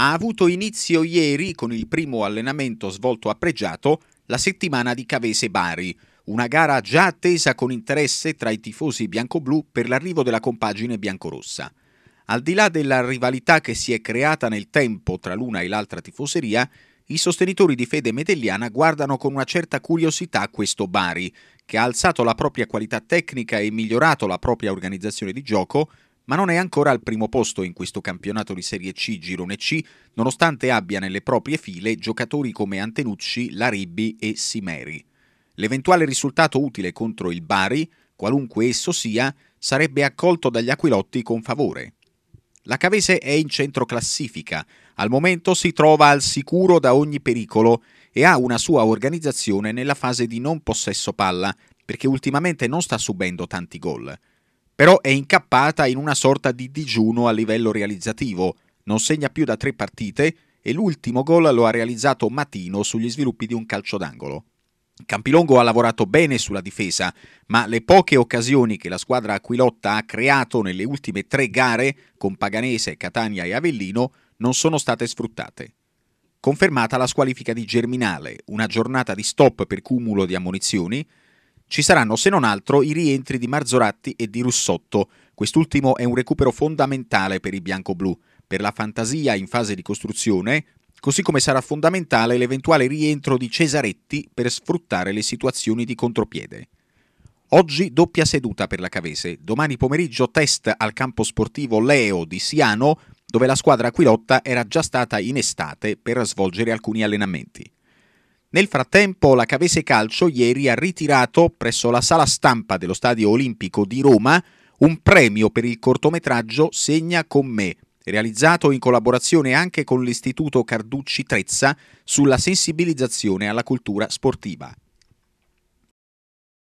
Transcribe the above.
ha avuto inizio ieri con il primo allenamento svolto a Pregiato la settimana di Cavese Bari, una gara già attesa con interesse tra i tifosi bianco-blu per l'arrivo della compagine biancorossa. Al di là della rivalità che si è creata nel tempo tra l'una e l'altra tifoseria, i sostenitori di fede medelliana guardano con una certa curiosità questo Bari, che ha alzato la propria qualità tecnica e migliorato la propria organizzazione di gioco ma non è ancora al primo posto in questo campionato di Serie C Girone C, nonostante abbia nelle proprie file giocatori come Antenucci, Laribbi e Simeri. L'eventuale risultato utile contro il Bari, qualunque esso sia, sarebbe accolto dagli Aquilotti con favore. La Cavese è in centro classifica, al momento si trova al sicuro da ogni pericolo e ha una sua organizzazione nella fase di non possesso palla, perché ultimamente non sta subendo tanti gol però è incappata in una sorta di digiuno a livello realizzativo. Non segna più da tre partite e l'ultimo gol lo ha realizzato Matino sugli sviluppi di un calcio d'angolo. Campilongo ha lavorato bene sulla difesa, ma le poche occasioni che la squadra Aquilotta ha creato nelle ultime tre gare, con Paganese, Catania e Avellino, non sono state sfruttate. Confermata la squalifica di Germinale, una giornata di stop per cumulo di ammunizioni, ci saranno se non altro i rientri di Marzoratti e di Russotto. Quest'ultimo è un recupero fondamentale per i bianco-blu, per la fantasia in fase di costruzione, così come sarà fondamentale l'eventuale rientro di Cesaretti per sfruttare le situazioni di contropiede. Oggi doppia seduta per la Cavese, domani pomeriggio test al campo sportivo Leo di Siano, dove la squadra aquilotta era già stata in estate per svolgere alcuni allenamenti. Nel frattempo la Cavese Calcio ieri ha ritirato presso la sala stampa dello Stadio Olimpico di Roma un premio per il cortometraggio Segna con me, realizzato in collaborazione anche con l'Istituto Carducci Trezza sulla sensibilizzazione alla cultura sportiva.